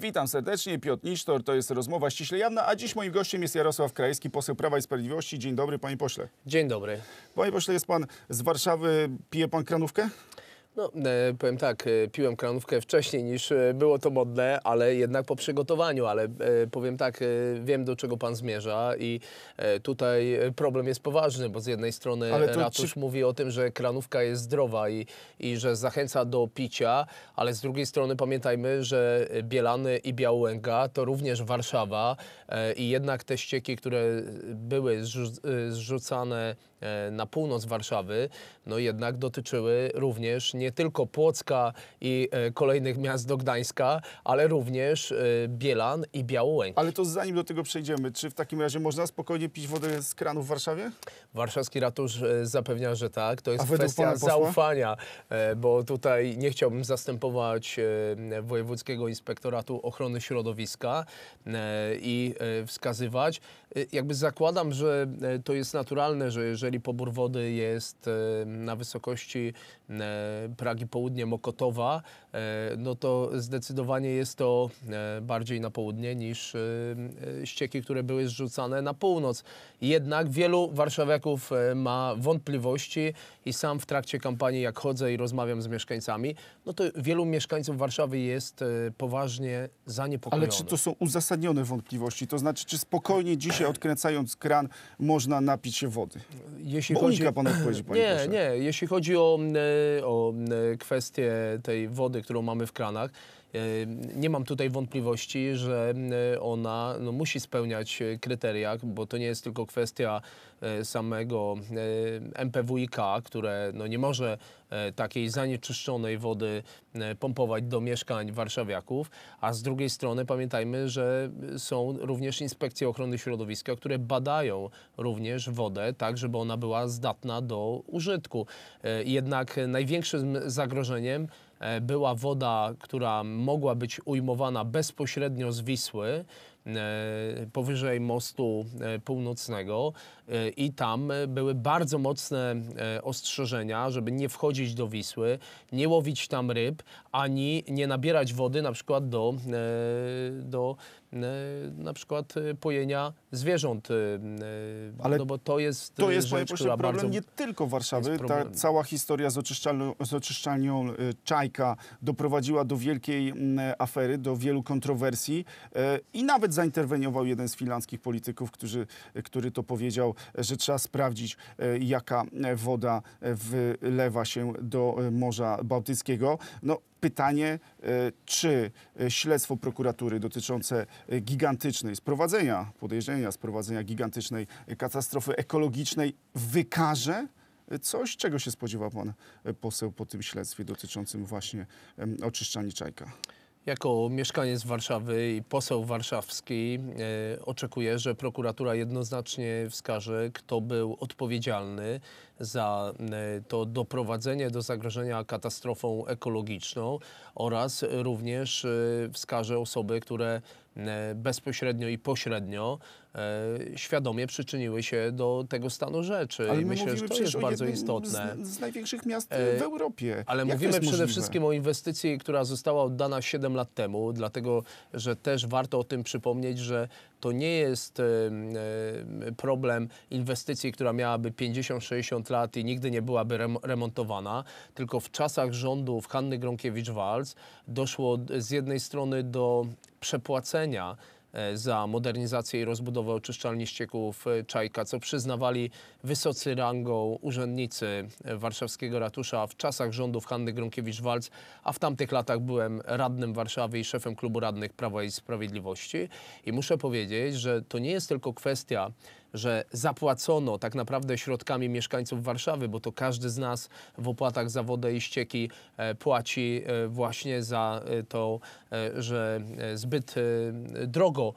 Witam serdecznie, Piotr Nisztor, to jest rozmowa ściśle jawna, a dziś moim gościem jest Jarosław Krajewski, poseł Prawa i Sprawiedliwości. Dzień dobry, panie pośle. Dzień dobry. Panie pośle, jest pan z Warszawy, pije pan kranówkę? No, e, powiem tak, e, piłem kranówkę wcześniej niż e, było to modne, ale jednak po przygotowaniu, ale powiem tak, wiem do czego pan zmierza i tutaj problem jest poważny, bo z jednej strony ratusz czy... mówi o tym, że kranówka jest zdrowa i, i że zachęca do picia, ale z drugiej strony pamiętajmy, że Bielany i Białęga to również Warszawa i jednak te ścieki, które były zrzucane E, na północ Warszawy, no jednak dotyczyły również nie tylko Płocka i e, kolejnych miast do Gdańska, ale również e, Bielan i Białołęki. Ale to zanim do tego przejdziemy, czy w takim razie można spokojnie pić wodę z kranu w Warszawie? Warszawski ratusz zapewnia, że tak. To jest kwestia zaufania, bo tutaj nie chciałbym zastępować Wojewódzkiego Inspektoratu Ochrony Środowiska i wskazywać. Jakby zakładam, że to jest naturalne, że jeżeli czyli pobór wody jest e, na wysokości e, Pragi Południe Mokotowa, e, no to zdecydowanie jest to bardziej na południe niż ścieki, które były zrzucane na północ. Jednak wielu warszawiaków ma wątpliwości i sam w trakcie kampanii, jak chodzę i rozmawiam z mieszkańcami, no to wielu mieszkańców Warszawy jest poważnie zaniepokojonych. Ale czy to są uzasadnione wątpliwości? To znaczy, czy spokojnie dzisiaj odkręcając kran można napić się wody? jeśli chodzi... Unika pan odpowiedzi, panie Nie, proszę. nie. Jeśli chodzi o, mm, e, o mm, e, kwestię tej wody, którą mamy w kranach, nie mam tutaj wątpliwości, że ona no, musi spełniać kryteria, bo to nie jest tylko kwestia e, samego e, MPWiK, które no, nie może e, takiej zanieczyszczonej wody pompować do mieszkań warszawiaków, a z drugiej strony pamiętajmy, że są również inspekcje ochrony środowiska, które badają również wodę, tak żeby ona była zdatna do użytku. Jednak największym zagrożeniem E, była woda, która mogła być ujmowana bezpośrednio z Wisły, E, powyżej mostu e, północnego e, i tam były bardzo mocne ostrzeżenia, żeby nie wchodzić do Wisły, nie łowić tam ryb, ani nie nabierać wody na przykład do, do na przykład pojenia zwierząt. Ale no bo to jest To jest, rzecz, problem bardzo... nie tylko Warszawy. Ta cała historia z oczyszczalnią, z oczyszczalnią Czajka doprowadziła do wielkiej mm, afery, do wielu kontrowersji i nawet zainterweniował jeden z finlandzkich polityków, który, który to powiedział, że trzeba sprawdzić, e, jaka e, woda e, wylewa się do Morza Bałtyckiego. No, pytanie, czy śledztwo prokuratury dotyczące gigantycznej, sprowadzenia, podejrzenia sprowadzenia gigantycznej katastrofy ekologicznej wykaże coś, czego się spodziewa pan poseł po tym śledztwie dotyczącym właśnie oczyszczania Czajka? Jako mieszkaniec Warszawy i poseł warszawski e, oczekuję, że prokuratura jednoznacznie wskaże, kto był odpowiedzialny za y, to doprowadzenie do zagrożenia katastrofą ekologiczną oraz również y, wskaże osoby, które y, bezpośrednio i pośrednio e, świadomie przyczyniły się do tego stanu rzeczy. Ale my myślę, że to jest bardzo istotne. Z, z, największych miast e, w Europie. Ale Jak mówimy przede możliwe? wszystkim o inwestycji, która została oddana 7 lat temu, dlatego że też warto o tym przypomnieć, że to nie jest problem inwestycji, która miałaby 50-60 lat i nigdy nie byłaby remontowana, tylko w czasach rządów Hanny Gronkiewicz-Walc doszło z jednej strony do przepłacenia E, za modernizację i rozbudowę oczyszczalni ścieków e, Czajka, co przyznawali wysocy rangą urzędnicy warszawskiego ratusza w czasach rządów Hanny Gronkiewicz-Walc, a w tamtych latach byłem radnym Warszawy i szefem klubu radnych Prawa i Sprawiedliwości. I muszę powiedzieć, że to nie jest tylko kwestia że zapłacono tak naprawdę środkami mieszkańców Warszawy, bo to każdy z nas w opłatach za wodę i ścieki e, płaci e, właśnie za e, to, że zbyt drogo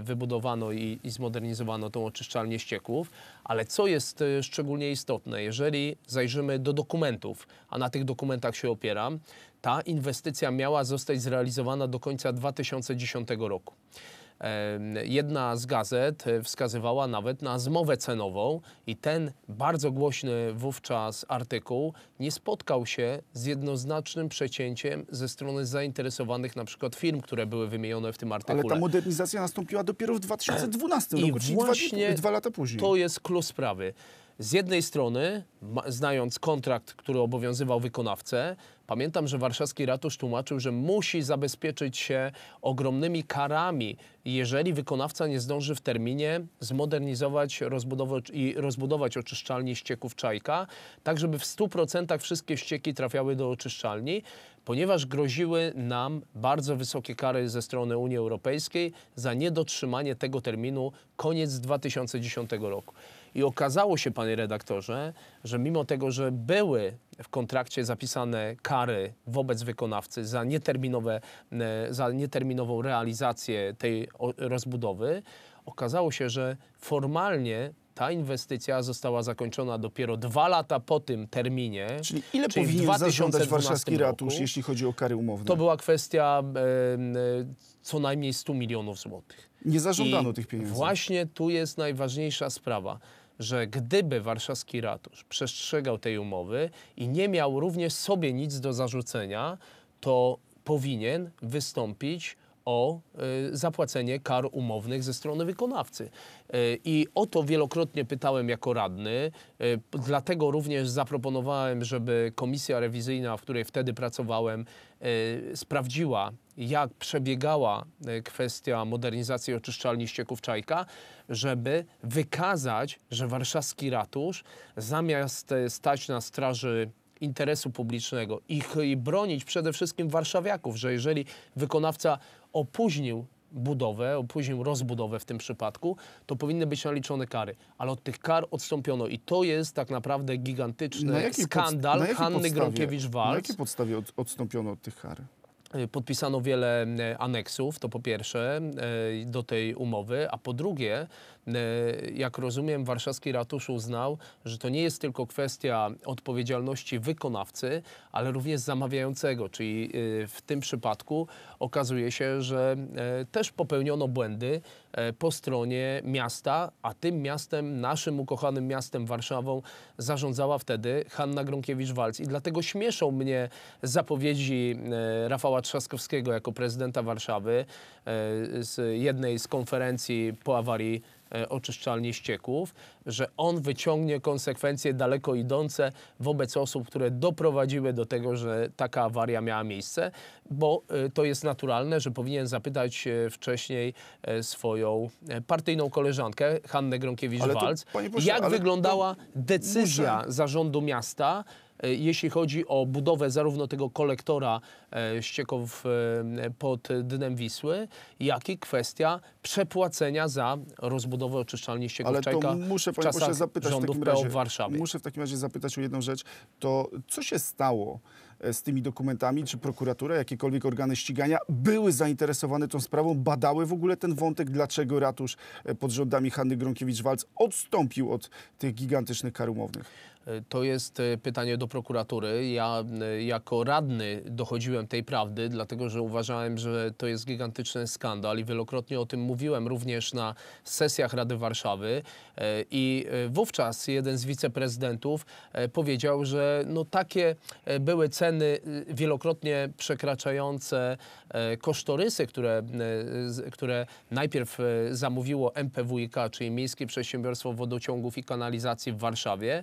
wybudowano i, i zmodernizowano tą oczyszczalnię ścieków. Ale co jest szczególnie istotne, jeżeli zajrzymy do dokumentów, a na tych dokumentach się opieram, ta inwestycja miała zostać zrealizowana do końca 2010 roku. Jedna z gazet e, wskazywała nawet na zmowę cenową i ten bardzo głośny wówczas artykuł nie spotkał się z jednoznacznym przecięciem ze strony zainteresowanych na przykład firm, które były wymienione w tym artykule. Ale ta modernizacja nastąpiła dopiero w 2012 I roku, I czyli właśnie dwa, dwa lata później. To jest klucz sprawy z jednej strony, znając kontrakt, który obowiązywał wykonawcę, pamiętam, że warszawski ratusz tłumaczył, że musi zabezpieczyć się ogromnymi karami, jeżeli wykonawca nie zdąży w terminie zmodernizować rozbudować i rozbudować oczyszczalni ścieków Czajka, tak żeby w 100% wszystkie ścieki trafiały do oczyszczalni, ponieważ groziły nam bardzo wysokie kary ze strony Unii Europejskiej za niedotrzymanie tego terminu koniec 2010 roku. I okazało się, panie redaktorze, że mimo tego, że były w kontrakcie zapisane kary wobec wykonawcy za, nieterminowe, e, za nieterminową realizację tej rozbudowy, okazało się, że formalnie ta inwestycja została zakończona dopiero dwa lata po tym terminie. Czyli ile czyli powinien zażądać warszawski roku, ratusz, jeśli chodzi o kary umowne? To była kwestia e, co najmniej 100 milionów złotych. Nie zażądano I tych pieniędzy. Właśnie tu jest najważniejsza sprawa że gdyby warszawski ratusz przestrzegał tej umowy i nie miał również sobie nic do zarzucenia, to powinien wystąpić o y, zapłacenie kar umownych ze strony wykonawcy. Y, I o to wielokrotnie pytałem jako radny, y, dlatego również zaproponowałem, żeby komisja rewizyjna, w której wtedy pracowałem, sprawdziła jak przebiegała e, kwestia modernizacji oczyszczalni ścieków Czajka, żeby wykazać, że warszawski ratusz zamiast e, stać na straży interesu publicznego ich, e, i bronić przede wszystkim warszawiaków, że jeżeli wykonawca opóźnił budowę, opóźnił rozbudowę w tym przypadku, to powinny być naliczone kary. Ale od tych kar odstąpiono i to jest tak naprawdę gigantyczny na skandal na Hanny Gronkiewicz-Walc. Na jakiej podstawie od, odstąpiono od tych kar? Y, podpisano wiele y, aneksów, to po pierwsze, y, do tej umowy, a po drugie, jak rozumiem, warszawski ratusz uznał, że to nie jest tylko kwestia odpowiedzialności wykonawcy, ale również zamawiającego, czyli w tym przypadku okazuje się, że też popełniono błędy, E, po stronie miasta, a tym miastem, naszym ukochanym miastem Warszawą, zarządzała wtedy Hanna Gronkiewicz-Walc. I dlatego śmieszą mnie zapowiedzi e, Rafała Trzaskowskiego jako prezydenta Warszawy e, z jednej z konferencji po awarii E, oczyszczalni ścieków, że on wyciągnie konsekwencje daleko idące wobec osób, które doprowadziły do tego, że taka awaria miała miejsce, bo e, to jest naturalne, że powinien zapytać e, wcześniej swoją partyjną koleżankę, Hannę Gronkiewicz-Walc, jak wyglądała decyzja muszę... zarządu miasta, E, jeśli chodzi o budowę zarówno tego kolektora e, ścieków e, pod dnem Wisły, jak i kwestia przepłacenia za rozbudowę oczyszczalni ścieków Ale Czajka to muszę, w czasach muszę zapytać rządów w takim razie, w Warszawie. Muszę w takim razie zapytać o jedną rzecz. To co się stało? z tymi dokumentami, czy prokuratura, jakiekolwiek organy ścigania były zainteresowane tą sprawą, badały w ogóle ten wątek, dlaczego ratusz e, pod rządami Hanny Gronkiewicz-Walc odstąpił od tych gigantycznych kar umownych? E, to jest e, pytanie do prokuratury. Ja jako radny dochodziłem tej prawdy, dlatego że uważałem, że to jest gigantyczny skandal i wielokrotnie o tym mówiłem również na sesjach Rady Warszawy. I wówczas jeden z wiceprezydentów powiedział, że no takie były ceny, ceny y, wielokrotnie przekraczające e, kosztorysy, które, e, które najpierw e, zamówiło MPWiK, czyli Miejskie Przedsiębiorstwo Wodociągów i Kanalizacji w Warszawie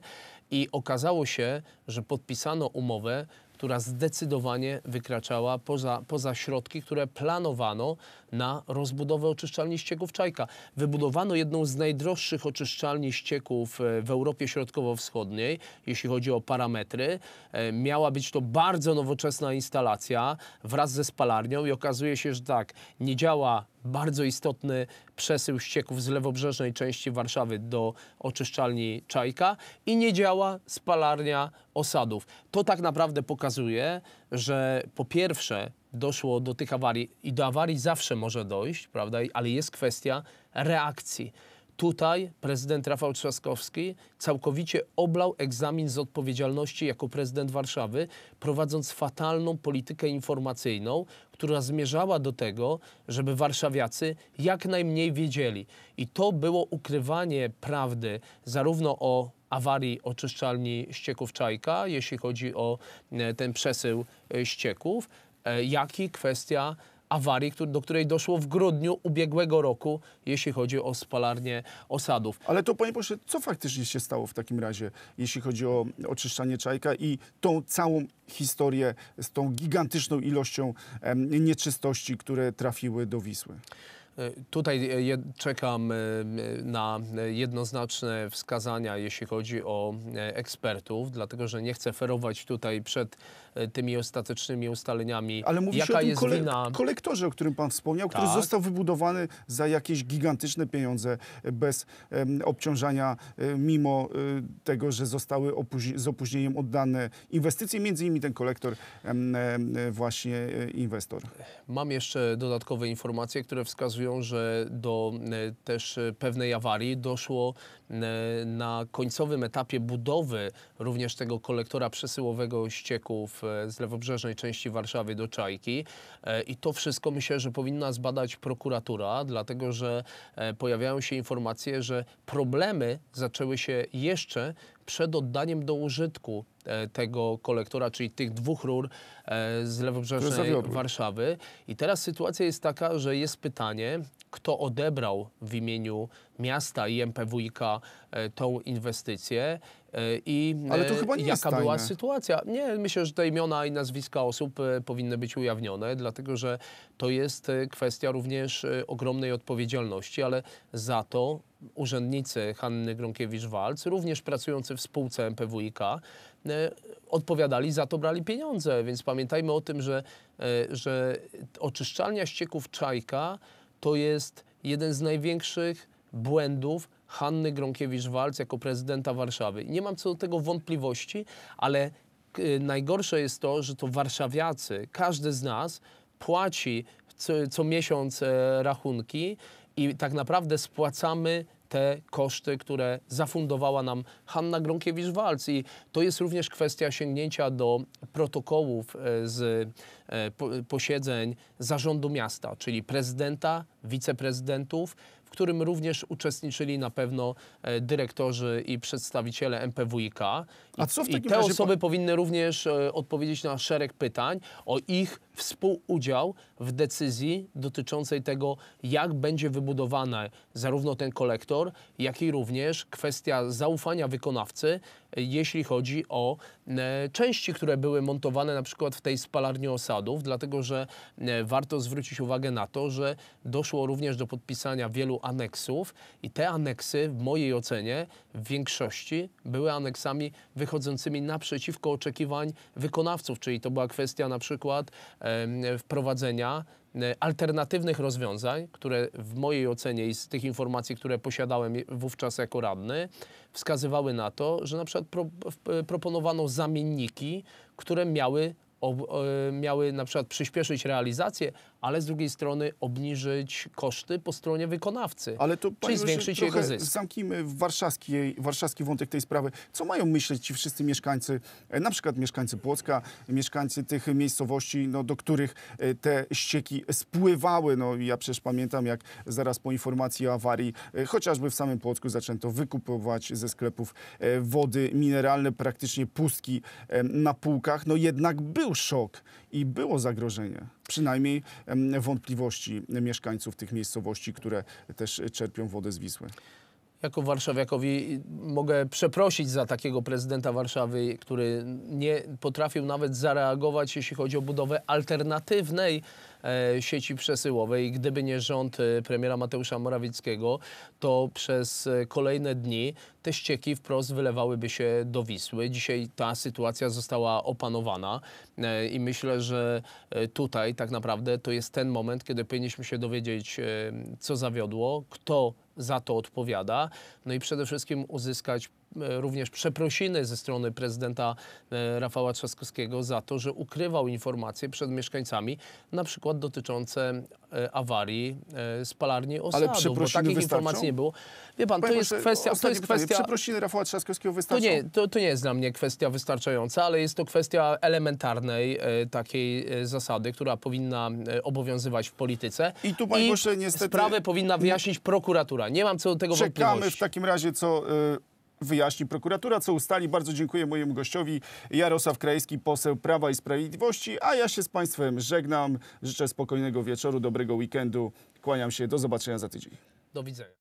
i okazało się, że podpisano umowę, która zdecydowanie wykraczała poza, poza środki, które planowano na rozbudowę oczyszczalni ścieków Czajka. Wybudowano jedną z najdroższych oczyszczalni ścieków e, w Europie Środkowo-Wschodniej, jeśli chodzi o parametry. E, miała być to bardzo nowoczesna instalacja wraz ze spalarnią i okazuje się, że tak, nie działa bardzo istotny przesył ścieków z lewobrzeżnej części Warszawy do oczyszczalni Czajka i nie działa spalarnia osadów. To tak naprawdę pokazuje, że po pierwsze doszło do tych awarii i do awarii zawsze może dojść, prawda? Ale jest kwestia reakcji. Tutaj prezydent Rafał Trzaskowski całkowicie oblał egzamin z odpowiedzialności jako prezydent Warszawy, prowadząc fatalną politykę informacyjną, która zmierzała do tego, żeby warszawiacy jak najmniej wiedzieli. I to było ukrywanie prawdy zarówno o awarii oczyszczalni ścieków Czajka, jeśli chodzi o e, ten przesył e, ścieków, e, jak i kwestia awarii, do której doszło w grudniu ubiegłego roku, jeśli chodzi o spalarnię osadów. Ale to, panie pośle, co faktycznie się stało w takim razie, jeśli chodzi o oczyszczanie Czajka i tą całą historię z tą gigantyczną ilością nieczystości, które trafiły do Wisły? Tutaj e, czekam e, na jednoznaczne wskazania, jeśli chodzi o e, ekspertów, dlatego że nie chcę ferować tutaj przed tymi ostatecznymi ustaleniami, Ale mówi o tym jest kole wina... kolektorze, o którym pan wspomniał, tak. który został wybudowany za jakieś gigantyczne pieniądze bez um, obciążania, mimo tego, że zostały z opóźnieniem oddane inwestycje, między innymi ten kolektor um, właśnie inwestor. Mam jeszcze dodatkowe informacje, które wskazują pokazują, że do e, też e, pewnej awarii doszło e, na końcowym etapie budowy również tego kolektora przesyłowego ścieków z lewobrzeżnej części Warszawy do Czajki. I to wszystko myślę, że powinna zbadać prokuratura, dlatego że pojawiają się informacje, że problemy zaczęły się jeszcze przed oddaniem do użytku E, tego kolektora, czyli tych dwóch rur e, z lewobrzeżnej Warszawy. I teraz sytuacja jest taka, że jest pytanie, kto odebrał w imieniu miasta i MPWiK e, tą inwestycję i Ale to chyba nie jaka jest była sytuacja. Nie, myślę, że te imiona i nazwiska osób powinny być ujawnione, dlatego że to jest kwestia również ogromnej odpowiedzialności, ale za to urzędnicy Hanny Gronkiewicz-Walc, również pracujący w spółce MPWiK, e, odpowiadali za to, brali pieniądze. Więc pamiętajmy o tym, że, e, że oczyszczalnia ścieków Czajka to jest jeden z największych błędów Hanny Gronkiewicz-Walc jako prezydenta Warszawy. Nie mam co do tego wątpliwości, ale e, najgorsze jest to, że to warszawiacy, każdy z nas płaci co, co miesiąc rachunki, i tak naprawdę spłacamy te koszty, które zafundowała nam Hanna Gronkiewicz-Walc. I to jest również kwestia sięgnięcia do protokołów e, z e, e, posiedzeń zarządu miasta, czyli prezydenta, wiceprezydentów, w którym również uczestniczyli na pewno e, dyrektorzy i przedstawiciele MPWiK. I, A co w takim I te razie... osoby powinny również e, odpowiedzieć na szereg pytań o ich współudział w decyzji dotyczącej tego, jak będzie wybudowane zarówno ten kolektor, jak i również kwestia zaufania wykonawcy, jeśli chodzi o e, części, które były montowane na przykład w tej spalarni osadów, dlatego że e, warto zwrócić uwagę na to, że doszło również do podpisania wielu aneksów i te aneksy w mojej ocenie w większości były aneksami wychodzącymi naprzeciwko oczekiwań wykonawców, czyli to była kwestia na przykład wprowadzenia E, alternatywnych rozwiązań, które w mojej ocenie i z tych informacji, które posiadałem wówczas jako radny, wskazywały na to, że na przykład pro, e, proponowano zamienniki, które miały, e, miały na przykład przyspieszyć realizację ale z drugiej strony obniżyć koszty po stronie wykonawcy, ale to, czyli zwiększyć jego zysk. Zamknijmy warszawski, warszawski wątek tej sprawy. Co mają myśleć ci wszyscy mieszkańcy, e, na przykład mieszkańcy Płocka, mieszkańcy tych miejscowości, no, do których e, te ścieki spływały. No, ja przecież pamiętam, jak zaraz po informacji o awarii, e, chociażby w samym Płocku zaczęto wykupować ze sklepów wody mineralne, praktycznie pustki na półkach. No jednak był szok i było zagrożenie przynajmniej wątpliwości mieszkańców tych miejscowości, które też e, czerpią wodę z Wisły jako warszawiakowi mogę przeprosić za takiego prezydenta Warszawy, który nie potrafił nawet zareagować, jeśli chodzi o budowę alternatywnej e, sieci przesyłowej. Gdyby nie rząd e, premiera Mateusza Morawieckiego, to przez e, kolejne dni te ścieki wprost wylewałyby się do Wisły. Dzisiaj ta sytuacja została opanowana i myślę, że tutaj tak naprawdę to jest ten moment, kiedy powinniśmy się dowiedzieć, co zawiodło, kto za to odpowiada. No i przede wszystkim uzyskać E, również przeprosiny ze strony prezydenta e, Rafała Trzaskowskiego za to, że ukrywał informacje przed mieszkańcami, na przykład dotyczące e, awarii spalarni osadu, Ale przeprosiny bo takich wystarczą? informacji nie było. Wie pan, to jest kwestia... To jest kwestia przeprosiny Rafała Trzaskowskiego wystarczą? To nie, to, to, nie jest dla mnie kwestia wystarczająca, ale jest to kwestia elementarnej takiej zasady, która powinna obowiązywać w polityce. I tu, panie I proszę, niestety... sprawę powinna wyjaśnić prokuratura. Nie mam co do tego Czekamy wątpliwości. Czekamy w takim razie, co wyjaśni prokuratura, co ustali. Bardzo dziękuję mojemu gościowi Jarosław Krajski, poseł Prawa i Sprawiedliwości, a ja się z Państwem żegnam. Życzę spokojnego wieczoru, dobrego weekendu. Kłaniam się, do zobaczenia za tydzień. Do widzenia.